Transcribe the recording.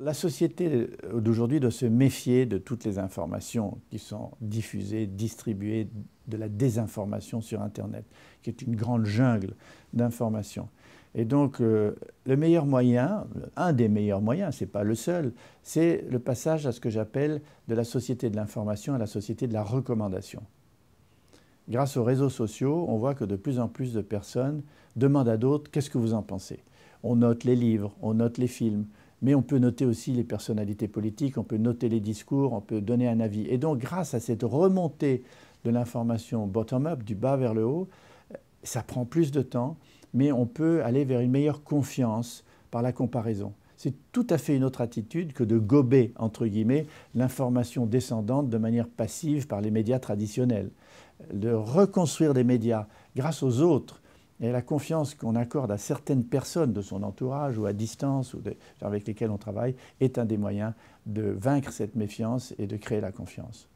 La société euh, d'aujourd'hui doit se méfier de toutes les informations qui sont diffusées, distribuées, de la désinformation sur Internet, qui est une grande jungle d'informations. Et donc, euh, le meilleur moyen, un des meilleurs moyens, ce n'est pas le seul, c'est le passage à ce que j'appelle de la société de l'information à la société de la recommandation. Grâce aux réseaux sociaux, on voit que de plus en plus de personnes demandent à d'autres qu'est-ce que vous en pensez. On note les livres, on note les films, mais on peut noter aussi les personnalités politiques, on peut noter les discours, on peut donner un avis. Et donc, grâce à cette remontée de l'information bottom-up, du bas vers le haut, ça prend plus de temps, mais on peut aller vers une meilleure confiance par la comparaison. C'est tout à fait une autre attitude que de gober, entre guillemets, l'information descendante de manière passive par les médias traditionnels. De reconstruire des médias grâce aux autres, et la confiance qu'on accorde à certaines personnes de son entourage ou à distance ou avec lesquelles on travaille est un des moyens de vaincre cette méfiance et de créer la confiance.